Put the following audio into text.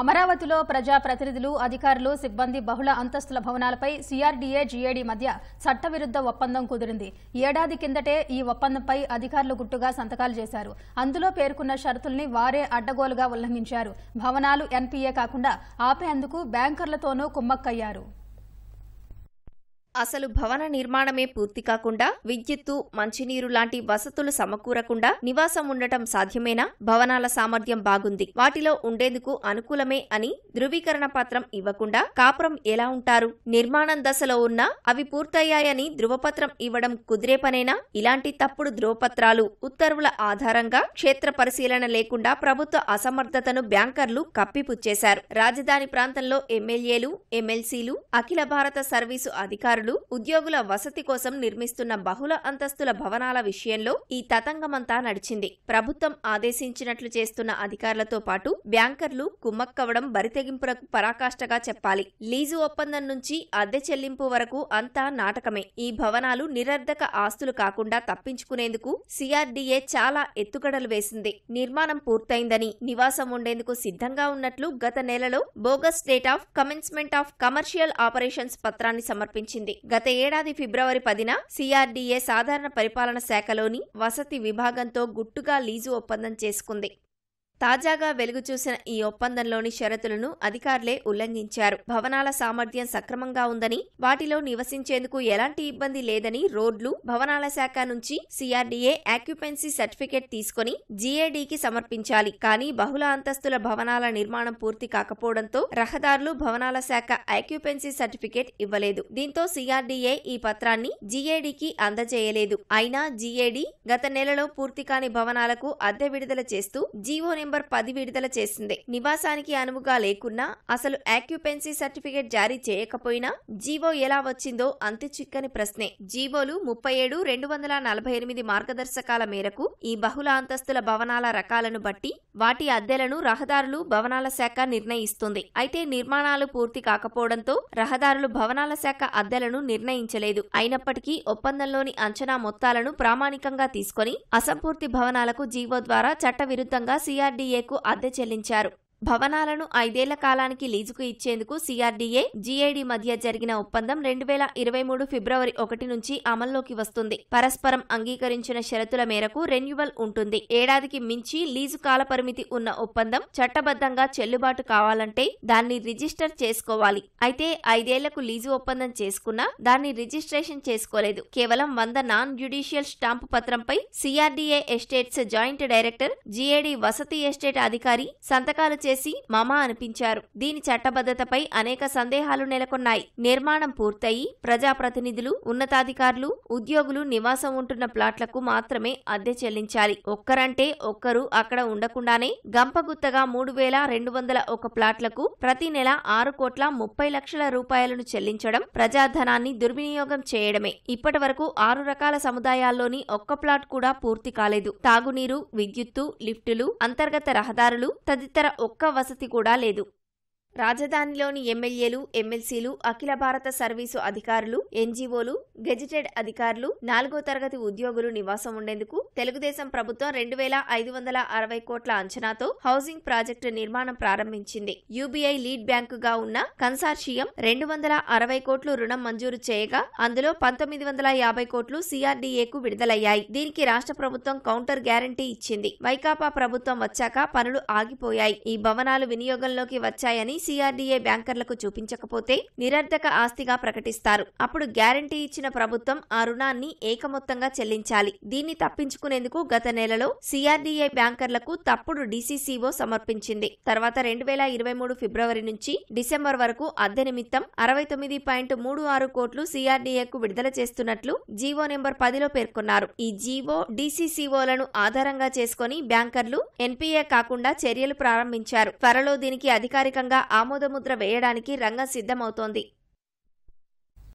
అమరావతిలో ప్రజాప్రతినిధులు అధికారులు సిబ్బంది బహుళ అంతస్తుల భవనాలపై సీఆర్డీఏ జీఏడీ మధ్య చట్టవిరుద్ధ ఒప్పందం కుదిరింది ఏడాది కిందటే ఈ ఒప్పందంపై అధికారులు గుట్టుగా సంతకాలు చేశారు అందులో పేర్కొన్న షరతుల్ని వారే అడ్డగోలుగా ఉల్లంఘించారు భవనాలు ఎన్పీఏ కాకుండా ఆపేందుకు బ్యాంకర్లతోనూ కుమ్మక్కయ్యారు అసలు భవన నిర్మాణమే పూర్తి కాకుండా విద్యుత్తు మంచినీరు లాంటి వసతులు సమకూరకుండా నివాసం ఉండటం సాధ్యమేనా భవనాల సామర్థ్యం బాగుంది వాటిలో ఉండేందుకు అనుకూలమే అని ధృవీకరణ పత్రం ఇవ్వకుండా కాపురం ఎలా ఉంటారు నిర్మాణం దశలో ఉన్నా అవి పూర్తయ్యాయని ధృవపత్రం ఇవ్వడం కుదిరే పనేనా ఇలాంటి తప్పుడు ధృవపత్రాలు ఉత్తర్వుల ఆధారంగా క్షేత్ర పరిశీలన లేకుండా ప్రభుత్వ అసమర్థతను బ్యాంకర్లు కప్పిపుచ్చేశారు రాజధాని ప్రాంతంలో ఎమ్మెల్యేలు ఎమ్మెల్సీలు అఖిల భారత సర్వీసు అధికారులు అధికారులు ఉద్యోగుల వసతి కోసం నిర్మిస్తున్న బహుళ అంతస్తుల భవనాల విషయంలో ఈ తతంగమంతా నడిచింది ప్రభుత్వం ఆదేశించినట్లు చేస్తున్న అధికారులతో పాటు బ్యాంకర్లు కుమ్మక్కవడం బరితెగింపులకు పరాకాష్టగా చెప్పాలి లీజు ఒప్పందం నుంచి అద్దె చెల్లింపు వరకు అంతా నాటకమే ఈ భవనాలు నిరర్ధక ఆస్తులు కాకుండా తప్పించుకునేందుకు సిఆర్డీఏ చాలా ఎత్తుగడలు వేసింది నిర్మాణం పూర్తయిందని నివాసం ఉండేందుకు సిద్ధంగా ఉన్నట్లు గత నెలలో bogus date of commencement of commercial operations పత్రాన్ని సమర్పించింది చేసింది గత ఏడాది ఫిబ్రవరి పదిన సిఆర్డీఏ సాధారణ పరిపాలన శాఖలోని వసతి విభాగంతో గుట్టుగా లీజు ఒప్పందం చేసుకుంది తాజాగా వెలుగు చూసిన ఈ ఒప్పందంలోని షరతులను అధికారులే ఉల్లంఘించారు భవనాల సామర్థ్యం సక్రమంగా ఉందని వాటిలో నివసించేందుకు ఎలాంటి ఇబ్బంది లేదని రోడ్లు భవనాల శాఖ నుంచి సిఆర్డీఏ ఆక్యుపెన్సీ సర్టిఫికేట్ తీసుకుని జీఏడీకి సమర్పించాలి కానీ బహుళ అంతస్తుల భవనాల నిర్మాణం పూర్తి కాకపోవడంతో రహదారులు భవనాల శాఖ ఆక్యుపెన్సీ సర్టిఫికేట్ ఇవ్వలేదు దీంతో సిఆర్డీఏ ఈ పత్రాన్ని జీఏడీకి అందజేయలేదు అయినా జీఏడీ గత నెలలో పూర్తి కాని భవనాలకు అద్దె విడుదల చేస్తూ జీవో నెంబర్ సెప్టెంబర్ పది విడుదల చేసింది నివాసానికి అనువుగా లేకున్నా అసలు ఆక్యుపెన్సీ సర్టిఫికేట్ జారీ చేయకపోయినా జీవో ఎలా వచ్చిందో అంతు చిక్కని ప్రశ్నే జీవోలు ముప్పై ఏడు రెండు వందల నలభై ఎనిమిది మార్గదర్శకాల మేరకు ఈ బహుళ అంతస్తుల భవనాల రకాలను బట్టి వాటి అద్దెలను రహదారులు భవనాల శాఖ నిర్ణయిస్తుంది అయితే నిర్మాణాలు పూర్తి కాకపోవడంతో రహదారులు భవనాల శాఖ అద్దెలను నిర్ణయించలేదు అయినప్పటికీ ఒప్పందంలోని అంచనా మొత్తాలను ప్రామాణికంగా తీసుకొని అసంపూర్తి భవనాలకు జీవో ద్వారా చట్టవిరుద్ధంగా సిఆర్ డిఆర్డీఏకు అద్దె చెల్లించారు భవనాలను ఐదేళ్ల కాలానికి లీజుకు ఇచ్చేందుకు సిఆర్డీఏ జీఐడి మధ్య జరిగిన ఒప్పందం రెండు వేల ఇరవై మూడు ఫిబ్రవరి ఒకటి నుంచి అమల్లోకి వస్తుంది పరస్పరం అంగీకరించిన షరతుల మేరకు రెన్యువల్ ఉంటుంది ఏడాదికి మించి లీజు కాలపరిమితి ఉన్న ఒప్పందం చట్టబద్ధంగా చెల్లుబాటు కావాలంటే దాన్ని రిజిస్టర్ చేసుకోవాలి అయితే ఐదేళ్లకు లీజు ఒప్పందం చేసుకున్నా దాన్ని రిజిస్ట్రేషన్ చేసుకోలేదు కేవలం వంద నాన్ జ్యుడిషియల్ స్టాంపు పత్రంపై CRDA estates joint director GAD వసతి ఎస్టేట్ అధికారి సంతకాలు చేసి చేసి మమ అనిపించారు దీని చట్టబద్ధతపై అనేక సందేహాలు నెలకొన్నాయి నిర్మాణం పూర్తయి ప్రజాప్రతినిధులు ఉన్నతాధికారులు ఉద్యోగులు నివాసం ఉంటున్న ప్లాట్లకు మాత్రమే అద్దె చెల్లించాలి ఒక్కరంటే ఒక్కరు అక్కడ ఉండకుండానే గంపగుత్తగా మూడు వేల రెండు వందల ఒక ప్లాట్లకు ప్రతి నెల ఆరు కోట్ల ముప్పై లక్షల రూపాయలను చెల్లించడం ప్రజాధనాన్ని దుర్వినియోగం చేయడమే ఇప్పటి వరకు ఆరు రకాల సముదాయాల్లోని ఒక్క ప్లాట్ కూడా పూర్తి కాలేదు తాగునీరు విద్యుత్తు లిఫ్టులు అంతర్గత రహదారులు తదితర ఒక్క ఒక్క వసతి కూడా లేదు రాజధానిలోని ఎమ్మెల్యేలు ఎమ్మెల్సీలు అఖిల భారత సర్వీసు అధికారులు ఎన్జీఓలు గెజిటెడ్ అధికారులు నాలుగో తరగతి ఉద్యోగులు నివాసం ఉండేందుకు తెలుగుదేశం ప్రభుత్వం రెండు వేల ఐదు వందల అరవై కోట్ల అంచనాతో హౌసింగ్ ప్రాజెక్టు నిర్మాణం ప్రారంభించింది యూబీఐ లీడ్ బ్యాంకుగా ఉన్న కన్సార్షియం రెండు వందల అరవై కోట్లు రుణం మంజూరు చేయగా అందులో పంతొమ్మిది వందల యాభై కోట్లు సీఆర్డీఏకు విడుదలయ్యాయి దీనికి రాష్ట్ర ప్రభుత్వం కౌంటర్ గ్యారంటీ ఇచ్చింది వైకాపా ప్రభుత్వం వచ్చాక పనులు ఆగిపోయాయి ఈ భవనాలు వినియోగంలోకి వచ్చాయని సిఆర్డీఏ బ్యాంకర్లకు చూపించకపోతే నిరర్ధక ఆస్తిగా ప్రకటిస్తారు అప్పుడు గ్యారంటీ ఇచ్చిన ప్రభుత్వం ఆ రుణాన్ని ఏకమొత్తంగా చెల్లించాలి దీన్ని తప్పించుకునేందుకు గత నెలలో సిఆర్డీఏ బ్యాంకర్లకు తప్పుడు డీసీసీఓ సమర్పించింది తర్వాత రెండు వేల ఇరవై మూడు ఫిబ్రవరి నుంచి డిసెంబర్ వరకు అద్దె నిమిత్తం అరవై తొమ్మిది పాయింట్ మూడు ఆరు కోట్లు సిఆర్డీఏకు విడుదల చేస్తున్నట్లు జీవో నెంబర్ పదిలో పేర్కొన్నారు ఈ జీవో డీసీసీఓలను ఆధారంగా చేసుకుని బ్యాంకర్లు ఎన్పీఏ కాకుండా చర్యలు ప్రారంభించారు త్వరలో దీనికి అధికారికంగా ఆమోదముద్ర వేయడానికి రంగం సిద్ధమవుతోంది